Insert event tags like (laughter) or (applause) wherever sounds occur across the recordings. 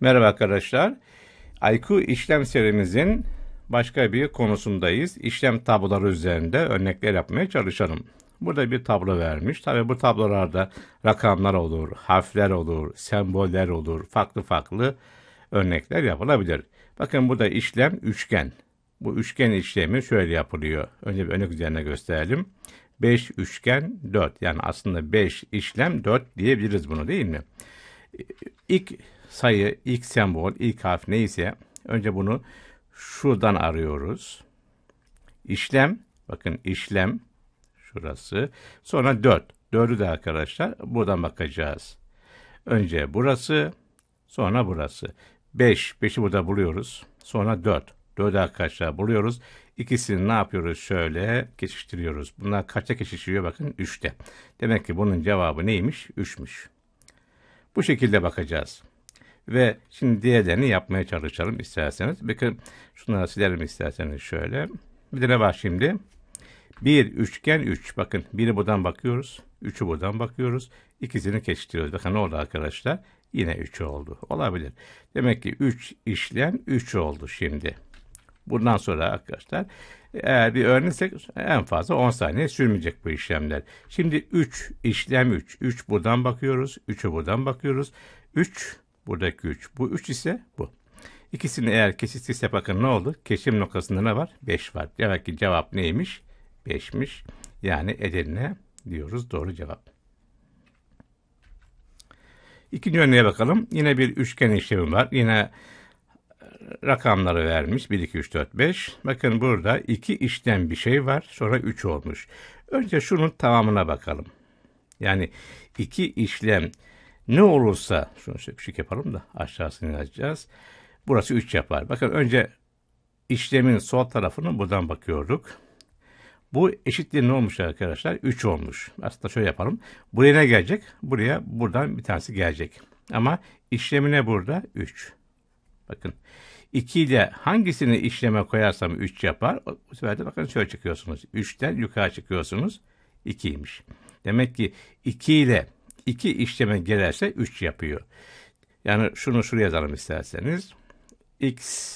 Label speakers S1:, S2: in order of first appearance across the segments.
S1: Merhaba arkadaşlar. IQ işlem serimizin başka bir konusundayız. İşlem tabloları üzerinde örnekler yapmaya çalışalım. Burada bir tablo vermiş. Tabi bu tablolarda rakamlar olur, harfler olur, semboller olur, farklı farklı örnekler yapılabilir. Bakın burada işlem üçgen. Bu üçgen işlemi şöyle yapılıyor. Önce bir örnek üzerine gösterelim. 5 üçgen 4 yani aslında 5 işlem 4 diyebiliriz bunu değil mi? İlk sayı, ilk sembol, ilk harf neyse önce bunu şuradan arıyoruz. İşlem, bakın işlem şurası. Sonra 4. 4'ü de arkadaşlar buradan bakacağız. Önce burası, sonra burası. 5, 5'i burada buluyoruz. Sonra 4. 4'ü arkadaşlar buluyoruz. İkisini ne yapıyoruz? Şöyle kesiştiriyoruz. Bunlar kaçta kesişiyor? Bakın 3'te. Demek ki bunun cevabı neymiş? 3'müş. Bu şekilde bakacağız. Ve şimdi diğerlerini yapmaya çalışalım isterseniz. Bakın şunları silelim isterseniz şöyle. Bir de ne var şimdi? Bir üçgen üç. Bakın biri buradan bakıyoruz. Üçü buradan bakıyoruz. İkisini kesiştiriyoruz. Bakın ne oldu arkadaşlar? Yine 3 oldu. Olabilir. Demek ki üç işlem 3 oldu şimdi. Bundan sonra arkadaşlar eğer bir öğrenirsek en fazla 10 saniye sürmeyecek bu işlemler. Şimdi 3 işlem 3. 3 buradan bakıyoruz. 3'ü buradan bakıyoruz. 3 buradaki 3. Bu 3 ise bu. İkisini eğer kesiştirse bakın ne oldu kesim noktasında ne var? 5 var. Demek ki cevap neymiş? 5'miş. Yani Edirne diyoruz. Doğru cevap. İkinci örneğe bakalım. Yine bir üçgen işlemi var. Yine rakamları vermiş. 1, 2, 3, 4, 5. Bakın burada 2 işten bir şey var. Sonra 3 olmuş. Önce şunun tamamına bakalım. Yani 2 işlem ne olursa, şunu küçük şey yapalım da aşağısını yazacağız. Burası 3 yapar. Bakın önce işlemin sol tarafını buradan bakıyorduk. Bu eşitliği ne olmuş arkadaşlar? 3 olmuş. Aslında şöyle yapalım. Buraya ne gelecek? Buraya buradan bir tanesi gelecek. Ama işlemine burada 3. Bakın 2 ile hangisini işleme koyarsam 3 yapar. Bu sefer de bakın şöyle çıkıyorsunuz. 3'ten yukarı çıkıyorsunuz. 2'ymiş. Demek ki 2 ile iki işleme gelirse 3 yapıyor. Yani şunu şuraya yazalım isterseniz. X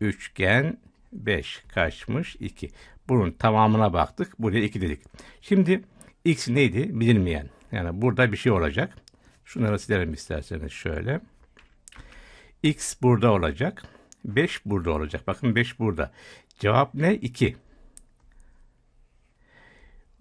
S1: üçgen 5 kaçmış 2. Bunun tamamına baktık. Buraya 2 dedik. Şimdi x neydi bilinmeyen. Yani burada bir şey olacak. Şunları silelim isterseniz şöyle. x burada olacak. 5 burada olacak. Bakın 5 burada. Cevap ne? 2.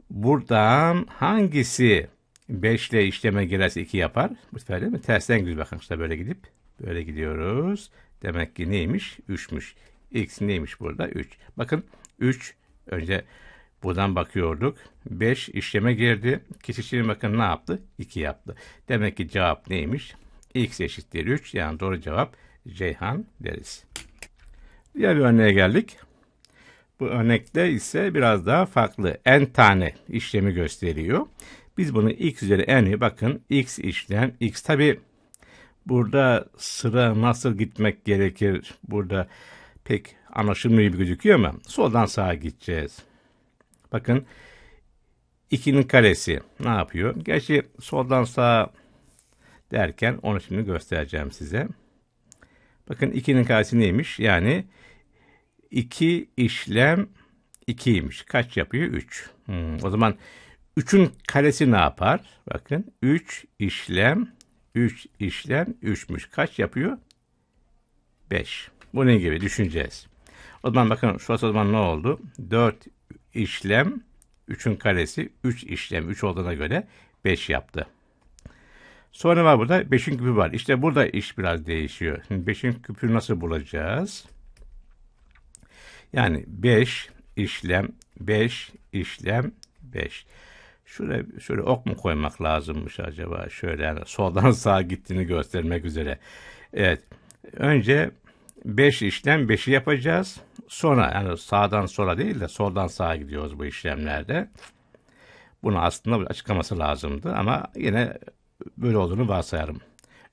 S1: Buradan hangisi 5 ile işleme girerse 2 yapar. Bu sefer değil mi? Tersten gidiyoruz bakın işte böyle gidip böyle gidiyoruz. Demek ki neymiş? 3'müş. X neymiş burada? 3. Bakın 3 önce buradan bakıyorduk. 5 işleme girdi. Kesiştirin bakın ne yaptı? 2 yaptı. Demek ki cevap neymiş? X eşittir 3. Yani doğru cevap Ceyhan deriz. Diğer bir örneğe geldik. Bu örnekte ise biraz daha farklı. N tane işlemi gösteriyor. Biz bunu x üzeri n'i bakın x işlem x tabi burada sıra nasıl gitmek gerekir burada pek anlaşılmıyor gibi gözüküyor ama soldan sağa gideceğiz. Bakın 2'nin karesi ne yapıyor? Gerçi soldan sağa derken onu şimdi göstereceğim size. Bakın 2'nin karesi neymiş? Yani 2 işlem 2'ymiş. Kaç yapıyor? 3. Hmm, o zaman 3'ün karesi ne yapar? Bakın 3 işlem 3 işlem 3'müş. Kaç yapıyor? 5. ne gibi düşüneceğiz. O zaman bakın şurası o zaman ne oldu? 4 işlem 3'ün karesi 3 işlem 3 olduğuna göre 5 yaptı. Sonra var burada 5'in küpü var. İşte burada iş biraz değişiyor. 5'in küpü nasıl bulacağız? Yani 5 işlem 5 işlem 5 şöyle şöyle ok mu koymak lazımmış acaba? Şöyle yani soldan (laughs) sağa gittiğini göstermek üzere. Evet. Önce 5 beş işlem 5'i yapacağız. Sonra yani sağdan sola değil de soldan sağa gidiyoruz bu işlemlerde. Bunu aslında açıklaması lazımdı ama yine böyle olduğunu varsayarım.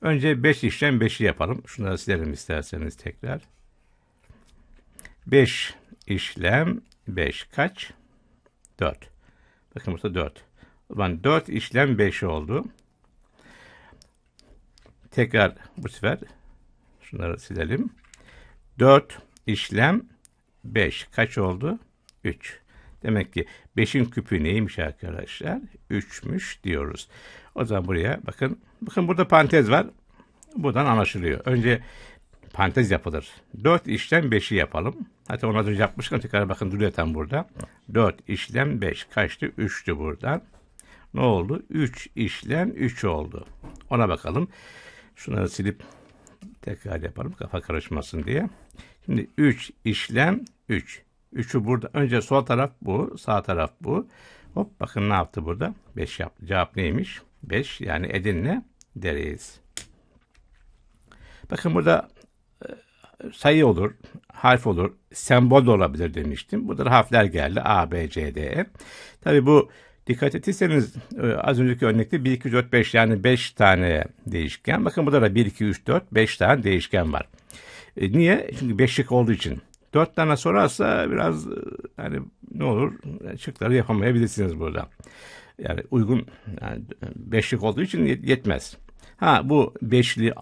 S1: Önce 5 beş işlem 5'i yapalım. Şunları silelim isterseniz tekrar. 5 işlem 5 kaç? 4. Bakın burada 4. Ulan dört işlem 5 oldu. Tekrar bu sefer şunları silelim. Dört işlem beş kaç oldu? Üç. Demek ki beşin küpü neymiş arkadaşlar? Üçmüş diyoruz. O zaman buraya bakın. Bakın burada parantez var. Buradan anlaşılıyor. Önce parantez yapılır. Dört işlem beşi yapalım. Hatta onu az önce yapmışken tekrar bakın duruyor tam burada. Dört işlem beş kaçtı? Üçtü buradan. Ne oldu? 3 işlem 3 oldu. Ona bakalım. Şunları silip tekrar yapalım kafa karışmasın diye. Şimdi 3 işlem 3. 3'ü burada. Önce sol taraf bu, sağ taraf bu. Hop bakın ne yaptı burada? 5 yaptı. Cevap neymiş? 5 yani Edirne dereyiz. Bakın burada e, sayı olur, harf olur, sembol de olabilir demiştim. Burada harfler geldi. A, B, C, D, E. Tabi bu Dikkat ettiyseniz e, az önceki örnekte 1, 2, 4, 5 yani 5 tane değişken. Bakın burada da 1, 2, 3, 4, 5 tane değişken var. E, niye? Çünkü beşlik olduğu için. 4 tane sorarsa biraz hani ne olur e, şıkları yapamayabilirsiniz burada. Yani uygun yani beşlik olduğu için yetmez. Ha bu beşli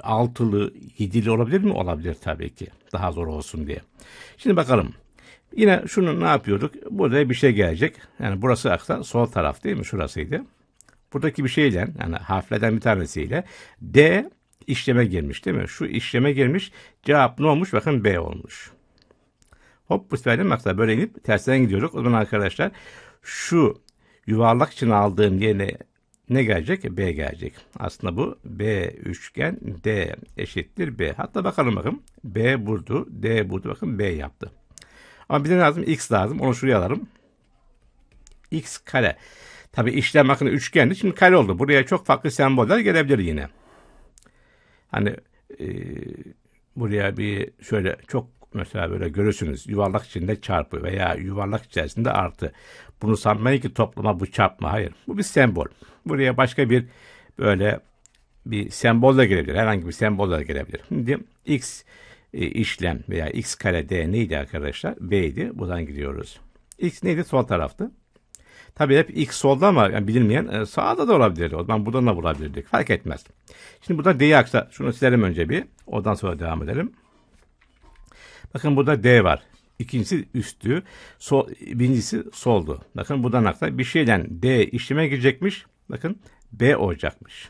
S1: altılı, yedili olabilir mi? Olabilir tabii ki. Daha zor olsun diye. Şimdi bakalım. Yine şunu ne yapıyorduk? Burada bir şey gelecek. Yani burası aksa sol taraf değil mi? Şurasıydı. Buradaki bir şeyle yani harflerden bir tanesiyle D işleme girmiş değil mi? Şu işleme girmiş. Cevap ne olmuş? Bakın B olmuş. Hop bu sefer de maksa böyle inip tersten gidiyorduk. O zaman arkadaşlar şu yuvarlak için aldığım yerine ne gelecek? B gelecek. Aslında bu B üçgen D eşittir B. Hatta bakalım bakın. B burdu. D burdu. Bakın B yaptı. Ama bize lazım x lazım. Onu şuraya alalım. x kare. Tabi işlem bakın üçgendi. Şimdi kare oldu. Buraya çok farklı semboller gelebilir yine. Hani e, buraya bir şöyle çok mesela böyle görürsünüz yuvarlak içinde çarpı veya yuvarlak içerisinde artı. Bunu sanmayın ki toplama bu çarpma. Hayır. Bu bir sembol. Buraya başka bir böyle bir sembol da gelebilir. Herhangi bir sembol da gelebilir. Şimdi x e, işlem veya x kare d neydi arkadaşlar? B'ydi. Buradan gidiyoruz. X neydi? Sol taraftı. Tabi hep x solda ama yani bilinmeyen e, sağda da olabilirdi O zaman buradan da bulabilirdik Fark etmez. Şimdi burada d'yi aksa şunu silelim önce bir. Oradan sonra devam edelim. Bakın burada d var. İkincisi üstü, sol, birincisi soldu. Bakın buradan aksa bir şeyden D işleme girecekmiş. Bakın B olacakmış.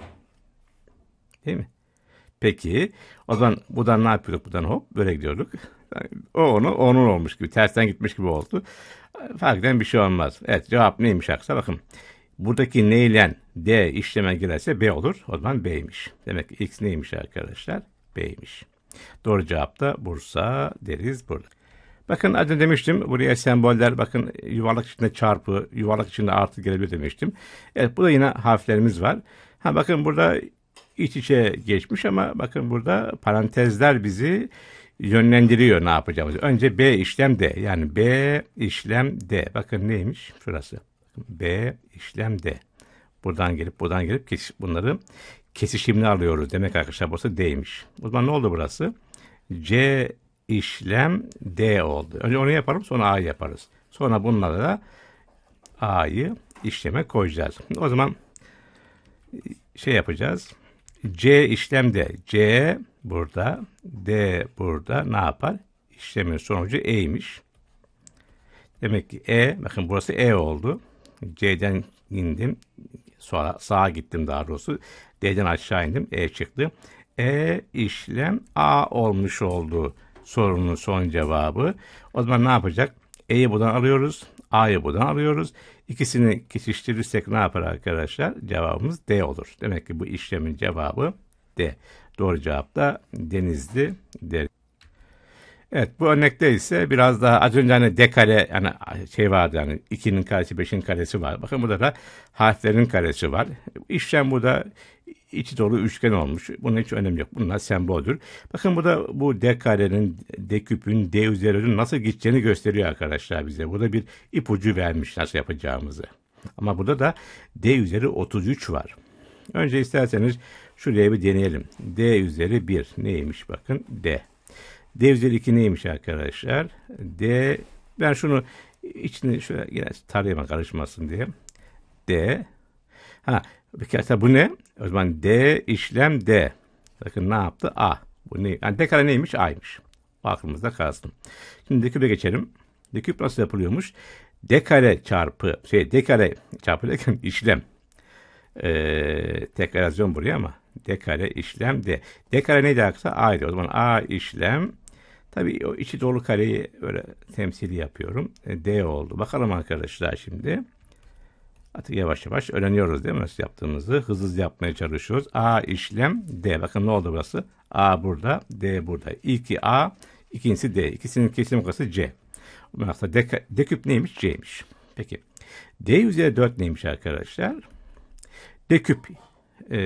S1: Değil mi? Peki o zaman buradan ne yapıyorduk? Buradan hop böyle gidiyorduk. o onu onun olmuş gibi tersten gitmiş gibi oldu. Fark eden bir şey olmaz. Evet cevap neymiş aksa bakın. Buradaki ne D işleme girerse B olur. O zaman B'ymiş. Demek ki X neymiş arkadaşlar? B'ymiş. Doğru cevap da Bursa deriz burada. Bakın az önce demiştim buraya semboller bakın yuvarlak içinde çarpı, yuvarlak içinde artı gelebilir demiştim. Evet burada yine harflerimiz var. Ha bakın burada iç içe geçmiş ama bakın burada parantezler bizi yönlendiriyor ne yapacağımızı. Önce B işlem D yani B işlem D. Bakın neymiş şurası. B işlem D. Buradan gelip buradan gelip bunları kesişimini alıyoruz. Demek arkadaşlar burası D'ymiş. O zaman ne oldu burası? C işlem D oldu. Önce onu yapalım sonra A yaparız. Sonra bunlara da A'yı işleme koyacağız. O zaman şey yapacağız. C işlemde C burada, D burada ne yapar? İşlemin sonucu E'ymiş. Demek ki E, bakın burası E oldu. C'den indim, sonra sağa gittim daha doğrusu. D'den aşağı indim, E çıktı. E işlem A olmuş oldu sorunun son cevabı. O zaman ne yapacak? E'yi buradan alıyoruz. A'yı buradan arıyoruz. İkisini kesiştirirsek ne yapar arkadaşlar? Cevabımız D olur. Demek ki bu işlemin cevabı D. Doğru cevap da denizli deriz. Evet bu örnekte ise biraz daha az önce hani dekare yani şey vardı yani ikinin karesi beşin karesi var. Bakın bu defa harflerin karesi var. İşlem da içi dolu üçgen olmuş. Bunun hiç önemi yok. Bunlar semboldür. Bakın bu da bu D karenin, D küpün, D üzerinin nasıl gideceğini gösteriyor arkadaşlar bize. Burada bir ipucu vermiş nasıl yapacağımızı. Ama burada da D üzeri 33 var. Önce isterseniz şuraya bir deneyelim. D üzeri 1 neymiş bakın D. D 2 neymiş arkadaşlar? D ben şunu içine şöyle biraz tarayayım karışmasın diye. D ha peki bu ne? O zaman D işlem D. Bakın ne yaptı? A. Bu ne? Yani D neymiş? A'ymış. Aklımızda kalsın. Şimdi deküp'e geçelim. Deküp nasıl yapılıyormuş? Dekare çarpı şey dekare çarpı derken (laughs) işlem. Ee, tekrarasyon buraya ama Dekare işlem D. D kare neydi arkadaşlar? A'ydı. O zaman A işlem Tabii o içi dolu kareyi böyle temsili yapıyorum. E, D oldu. Bakalım arkadaşlar şimdi. Artık yavaş yavaş öğreniyoruz değil mi nasıl yaptığımızı. Hızlı hızlı yapmaya çalışıyoruz. A işlem D. Bakın ne oldu burası? A burada, D burada. İlki A, ikincisi D. İkisinin kesim noktası C. Aslında D, D küp neymiş? C'ymiş. Peki. D üzeri 4 neymiş arkadaşlar? Deküp küp. E,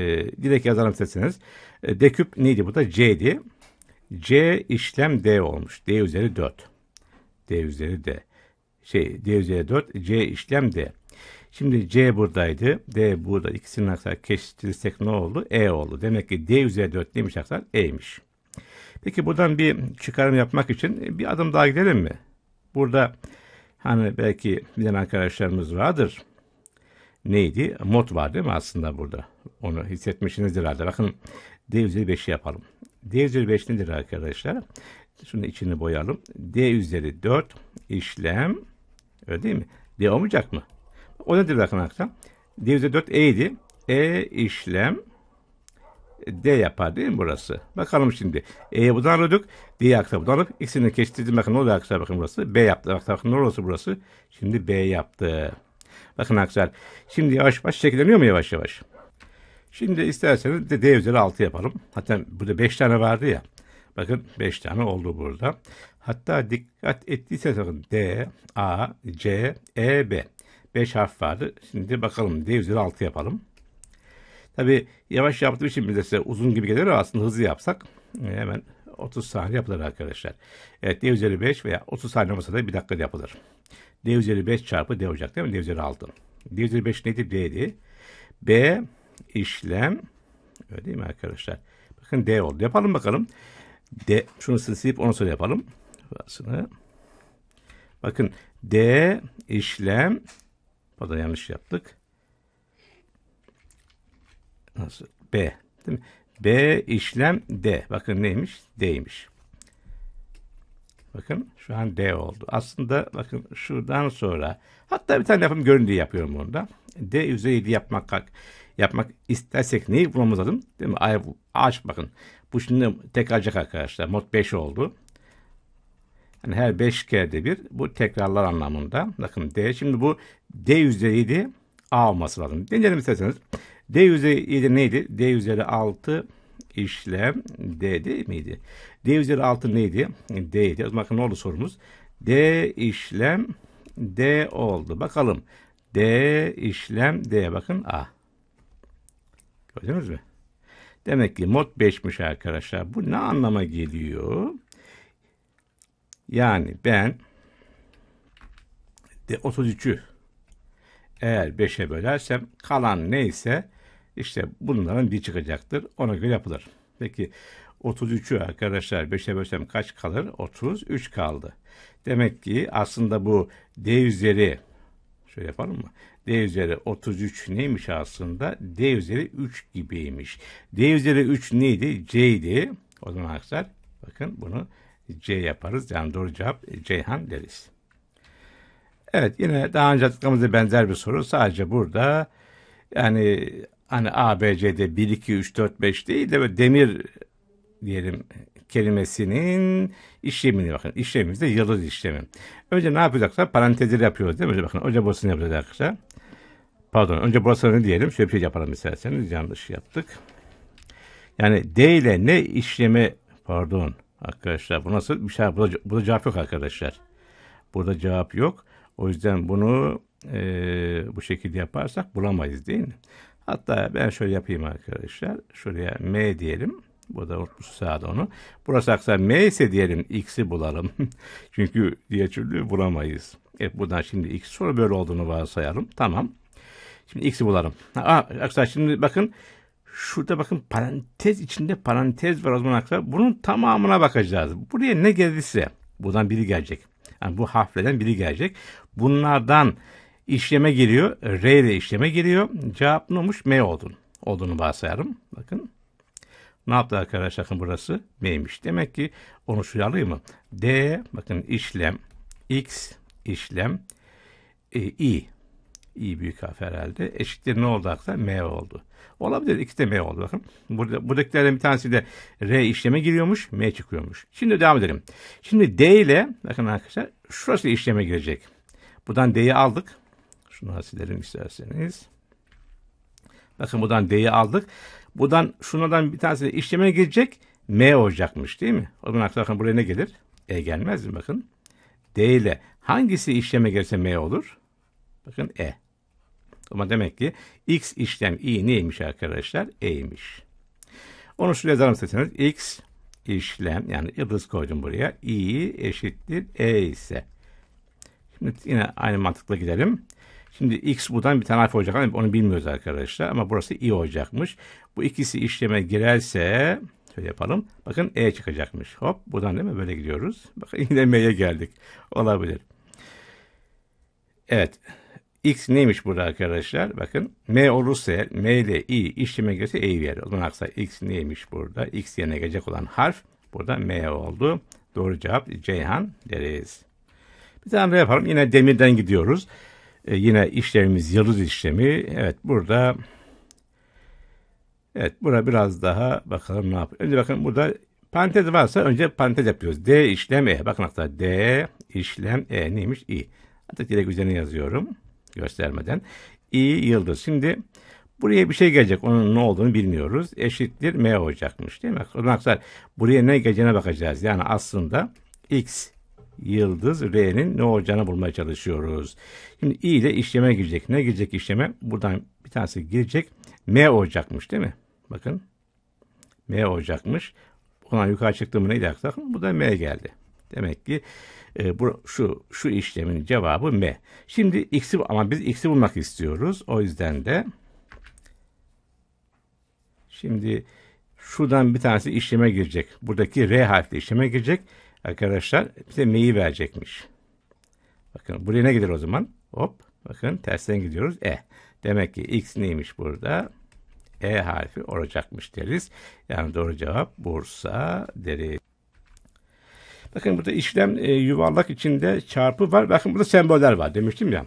S1: direkt yazarım isterseniz. E, deküp D küp neydi burada? C'di. C işlem D olmuş. D üzeri 4. D üzeri D. Şey D üzeri 4 C işlem D. Şimdi C buradaydı. D burada. İkisinin aksa kesiştirirsek ne oldu? E oldu. Demek ki D üzeri 4 neymiş aksan? E'ymiş. Peki buradan bir çıkarım yapmak için bir adım daha gidelim mi? Burada hani belki bilen arkadaşlarımız vardır. Neydi? Mod var değil mi aslında burada? Onu hissetmişsinizdir herhalde. Bakın D üzeri 5'i yapalım. D üzeri 5 nedir arkadaşlar? Şunu içini boyayalım. D üzeri 4 işlem öyle değil mi? D olmayacak mı? O nedir bakın arkadaşlar? D üzeri 4 E idi. E işlem D yapar değil mi burası? Bakalım şimdi. E'yi buradan alıyorduk. D'yi akta buradan alıp ikisini kestirdim. Bakın ne oldu arkadaşlar bakın burası. B yaptı. Bakın, bakın ne olası burası? Şimdi B yaptı. Bakın arkadaşlar. Şimdi yavaş yavaş şekilleniyor mu yavaş yavaş? Şimdi isterseniz de D üzeri 6 yapalım. Hatta burada 5 tane vardı ya. Bakın 5 tane oldu burada. Hatta dikkat ettiyseniz, bakın D, A, C, E, B. 5 harf vardı. Şimdi bakalım D üzeri 6 yapalım. Tabi yavaş yaptığım için bize size uzun gibi gelir ama aslında hızlı yapsak e, hemen 30 saniye yapılır arkadaşlar. Evet D üzeri 5 veya 30 saniye olmasa da 1 dakikada yapılır. D üzeri 5 çarpı D olacak değil mi? D üzeri 6. D üzeri 5 neydi? D'di. B işlem öyle değil mi arkadaşlar? Bakın D oldu. Yapalım bakalım. D şunu silip onu sonra yapalım. Burasını. Bakın D işlem o da yanlış yaptık. Nasıl? B. Değil mi? B işlem D. Bakın neymiş? D'ymiş. Bakın şu an D oldu. Aslında bakın şuradan sonra hatta bir tane yapım göründüğü yapıyorum burada. D üzeri 7 yapmak yapmak istersek neyi bulmamız lazım? Değil mi? Ay, ağaç bakın. Bu şimdi tekrarcık arkadaşlar. Mod 5 oldu. Yani her 5 kerede bir bu tekrarlar anlamında. Bakın D. Şimdi bu D yüzdeydi. A olması lazım. Deneyelim isterseniz. D yüzdeydi neydi? D yüzdeydi 6 işlem D değil miydi? D üzeri 6 neydi? D'ydi. Bakın ne oldu sorumuz? D işlem D oldu. Bakalım. D işlem D bakın A. Gördünüz mü? Demek ki mod 5'miş arkadaşlar. Bu ne anlama geliyor? Yani ben de 33'ü eğer 5'e bölersem kalan neyse işte bunların bir çıkacaktır. Ona göre yapılır. Peki 33'ü arkadaşlar 5'e bölsem kaç kalır? 33 kaldı. Demek ki aslında bu D üzeri şöyle yapalım mı? D üzeri 33 neymiş aslında? D üzeri 3 gibiymiş. D üzeri 3 neydi? C idi. O zaman arkadaşlar bakın bunu C yaparız. Yani doğru cevap Ceyhan deriz. Evet yine daha önce açıklamamızda benzer bir soru. Sadece burada yani hani A, B, C'de 1, 2, 3, 4, 5 değil de demir diyelim kelimesinin işlemini bakın. İşlemimiz de yıldız işlemi. Önce ne yapacaklar? Parantezleri yapıyoruz değil mi? Önce bakın önce burasını yapacağız arkadaşlar. Pardon önce burasını diyelim. Şöyle bir şey yapalım isterseniz. Yanlış yaptık. Yani D ile ne işlemi pardon arkadaşlar bu nasıl bir şey burada, burada cevap yok arkadaşlar. Burada cevap yok. O yüzden bunu e, bu şekilde yaparsak bulamayız değil mi? Hatta ben şöyle yapayım arkadaşlar. Şuraya M diyelim. Bu da unutmuşuz sağda onu. Burası aksa M ise diyelim X'i bulalım. (laughs) Çünkü diye türlü bulamayız. Evet buradan şimdi X soru böyle olduğunu varsayalım. Tamam. Şimdi X'i bulalım. Aa, aksa şimdi bakın şurada bakın parantez içinde parantez var o zaman aksa bunun tamamına bakacağız. Buraya ne gelirse buradan biri gelecek. Yani bu harflerden biri gelecek. Bunlardan işleme giriyor, R ile işleme giriyor. Cevap ne olmuş? M olduğunu, olduğunu varsayarım. Bakın. Ne yaptı arkadaşlar? Bakın burası B'ymiş. Demek ki onu şuraya mı? D bakın işlem X işlem e, I i büyük harf herhalde. Eşittir ne oldu aksa? M oldu. Olabilir. İkisi de M oldu. Bakın burada, buradakilerden bir tanesi de R işleme giriyormuş. M çıkıyormuş. Şimdi devam edelim. Şimdi D ile bakın arkadaşlar şurası işleme girecek. Buradan D'yi aldık. Şunu silelim isterseniz. Bakın buradan D'yi aldık. Buradan şunadan bir tanesi de işleme girecek. M olacakmış değil mi? O zaman arkadaşlar buraya ne gelir? E gelmez mi bakın? D ile hangisi işleme girse M olur? Bakın E. Ama demek ki X işlem i neymiş arkadaşlar? E'ymiş. Onu şuraya yazalım isterseniz. X işlem yani yıldız koydum buraya. i eşittir E ise. Şimdi yine aynı mantıkla gidelim. Şimdi x buradan bir tane alfa olacak ama onu bilmiyoruz arkadaşlar. Ama burası i olacakmış. Bu ikisi işleme girerse şöyle yapalım. Bakın e çıkacakmış. Hop buradan değil mi? Böyle gidiyoruz. (laughs) Bakın yine m'ye geldik. Olabilir. Evet. X neymiş burada arkadaşlar? Bakın M olursa eğer M ile i işleme girerse E'yi verir. O zaman aksa X neymiş burada? X yerine gelecek olan harf burada M oldu. Doğru cevap Ceyhan deriz. Bir tane daha yapalım. Yine demirden gidiyoruz. E, yine işlemimiz yıldız işlemi. Evet burada Evet burada biraz daha bakalım ne yapıyor. Önce bakın burada parantez varsa önce parantez yapıyoruz. D işlem E. Bakın hatta D işlem E neymiş? İ. Artık direkt üzerine yazıyorum göstermeden. İ yıldız. Şimdi buraya bir şey gelecek. Onun ne olduğunu bilmiyoruz. Eşittir M olacakmış değil mi? Arkadaşlar buraya ne geleceğine bakacağız. Yani aslında X yıldız R'nin ne olacağını bulmaya çalışıyoruz. Şimdi i ile işleme girecek. Ne girecek işleme? Buradan bir tanesi girecek. M olacakmış değil mi? Bakın. M olacakmış. Ondan yukarı çıktığımı neydi aktardım? Bu da M geldi. Demek ki e, bu, şu, şu işlemin cevabı M. Şimdi X'i ama biz X'i bulmak istiyoruz. O yüzden de şimdi şuradan bir tanesi işleme girecek. Buradaki R harfli işleme girecek arkadaşlar bize M'yi verecekmiş. Bakın buraya ne gider o zaman? Hop. Bakın tersten gidiyoruz. E. Demek ki x neymiş burada? E harfi olacakmış deriz. Yani doğru cevap Bursa deriz. Bakın burada işlem e, yuvarlak içinde çarpı var. Bakın burada semboller var demiştim ya.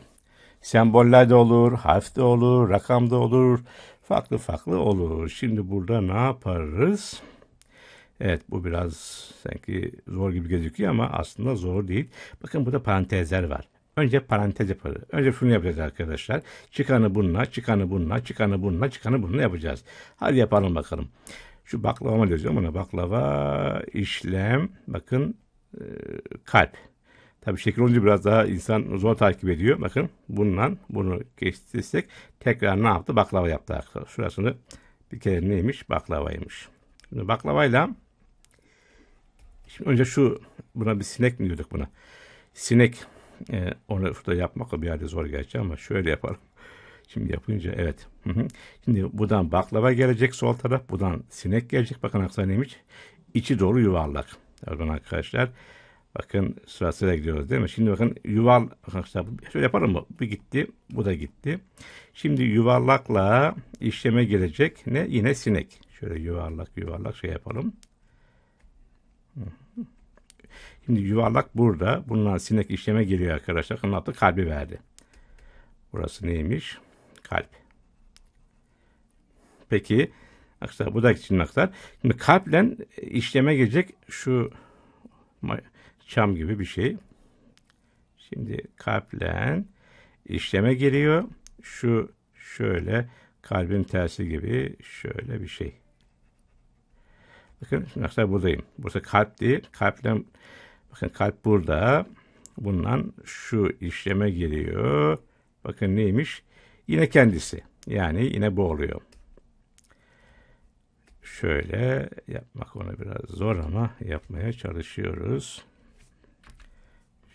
S1: Semboller de olur, harf de olur, rakam da olur. Farklı farklı olur. Şimdi burada ne yaparız? Evet bu biraz sanki zor gibi gözüküyor ama aslında zor değil. Bakın burada parantezler var. Önce parantez yaparız. Önce şunu yapacağız arkadaşlar. Çıkanı bununla, çıkanı bununla, çıkanı bununla, çıkanı bununla yapacağız. Hadi yapalım bakalım. Şu baklava mı diyoruz ona? Baklava, işlem, bakın e, kalp. Tabii şekil olunca biraz daha insan zor takip ediyor. Bakın bununla bunu geçtirsek tekrar ne yaptı? Baklava yaptı arkadaşlar. Şurasını bir kere neymiş? Baklavaymış. Şimdi baklavayla şimdi önce şu buna bir sinek mi diyorduk buna? Sinek e, onu şurada yapmak bir yerde zor gerçi ama şöyle yaparım. Şimdi yapınca evet. Hı hı. Şimdi buradan baklava gelecek sol taraf. Buradan sinek gelecek. Bakın aksa neymiş? İçi doğru yuvarlak. Bakın arkadaşlar. Bakın sırasıyla gidiyoruz değil mi? Şimdi bakın yuval arkadaşlar şöyle yaparım mı? bir gitti. Bu da gitti. Şimdi yuvarlakla işleme gelecek ne? Yine sinek. Şöyle yuvarlak yuvarlak şey yapalım. Şimdi yuvarlak burada. Bundan sinek işleme geliyor arkadaşlar. Anlattı kalbi verdi. Burası neymiş? Kalp. Peki arkadaşlar da için aktar. Şimdi kalple işleme gelecek şu çam gibi bir şey. Şimdi kalple işleme geliyor. Şu şöyle kalbin tersi gibi şöyle bir şey. Bakın şimdi arkadaşlar buradayım. Burası kalp değil. Kalple bakın kalp burada. Bundan şu işleme geliyor. Bakın neymiş? Yine kendisi. Yani yine bu oluyor. Şöyle yapmak onu biraz zor ama yapmaya çalışıyoruz.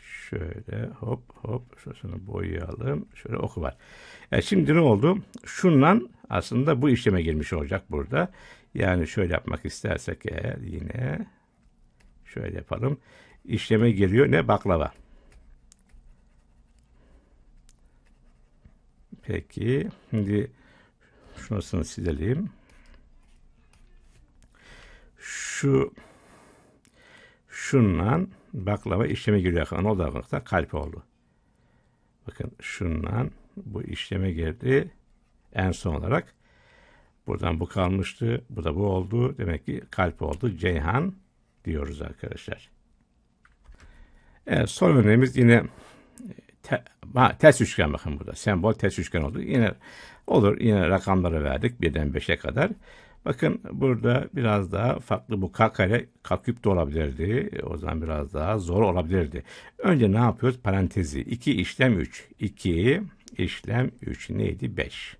S1: Şöyle hop hop şurasını boyayalım. Şöyle oku var. E şimdi ne oldu? Şundan aslında bu işleme girmiş olacak burada. Yani şöyle yapmak istersek eğer yine şöyle yapalım. İşleme geliyor ne baklava. Peki şimdi şurasını silelim. Şu şundan baklava işleme giriyor. O da kalp oldu. Bakın şundan bu işleme geldi. En son olarak Buradan bu kalmıştı. Bu da bu oldu. Demek ki kalp oldu. Ceyhan diyoruz arkadaşlar. Evet, son örneğimiz yine te, ha, ters üçgen bakın burada. Sembol ters üçgen oldu. Yine olur. Yine rakamları verdik. Birden beşe kadar. Bakın burada biraz daha farklı bu k kare kaküp de olabilirdi. O zaman biraz daha zor olabilirdi. Önce ne yapıyoruz? Parantezi. 2 işlem 3. 2 işlem 3 neydi? 5.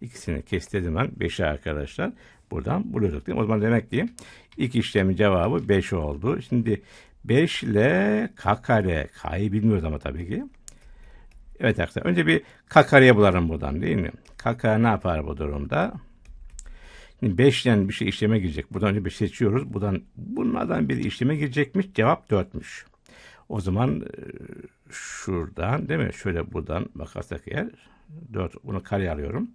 S1: İkisini kestirdim ben 5'e arkadaşlar. Buradan buluyorduk değil mi? O zaman demek ki ilk işlemin cevabı 5 oldu. Şimdi 5 ile k kare. K'yı bilmiyoruz ama tabii ki. Evet arkadaşlar önce bir k kareye bularım buradan değil mi? K kare ne yapar bu durumda? Şimdi 5 ile bir şey işleme girecek. Buradan önce bir seçiyoruz. Buradan bunlardan bir işleme girecekmiş. Cevap 4'müş. O zaman e, şuradan değil mi? Şöyle buradan bakarsak eğer 4. Bunu kare alıyorum.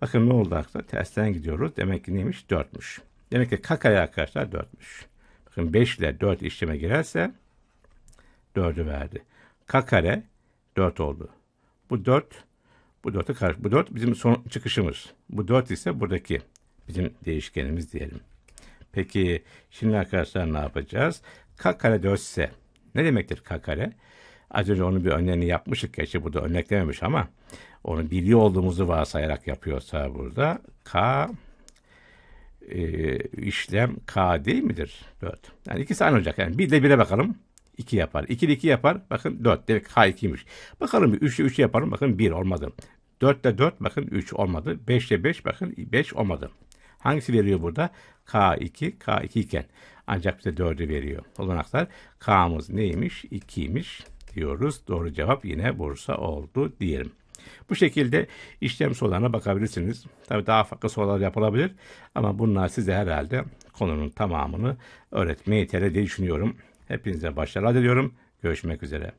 S1: Bakın ne oldu arkadaşlar? Tersten gidiyoruz. Demek ki neymiş? 4'müş. Demek ki kakaya arkadaşlar 4'müş. Bakın 5 ile 4 işleme girerse 4'ü verdi. K kare 4 oldu. Bu 4 bu 4'e karşı. Bu 4 bizim son çıkışımız. Bu 4 ise buradaki bizim değişkenimiz diyelim. Peki şimdi arkadaşlar ne yapacağız? K kare 4 ise ne demektir K kare? Az önce onun bir örneğini yapmıştık. Gerçi burada örneklememiş ama onu biliyor olduğumuzu varsayarak yapıyorsa burada K e, işlem K değil midir? 4. Yani ikisi aynı olacak. Yani bir de bire bakalım. 2 yapar. 2 ile 2 yapar. Bakın 4. Demek K2'ymiş. Bakalım 3 ile 3 yaparım. Bakın 1 olmadı. 4 ile 4 bakın 3 olmadı. 5 ile 5 bakın 5 olmadı. Hangisi veriyor burada? K2, K2 iken. Ancak bize 4'ü veriyor. Olanaklar K'mız neymiş? 2'ymiş diyoruz. Doğru cevap yine Bursa oldu diyelim. Bu şekilde işlem sorularına bakabilirsiniz. Tabii daha farklı sorular yapılabilir ama bunlar size herhalde konunun tamamını öğretmeye yeter diye düşünüyorum. Hepinize başarılar diliyorum. Görüşmek üzere.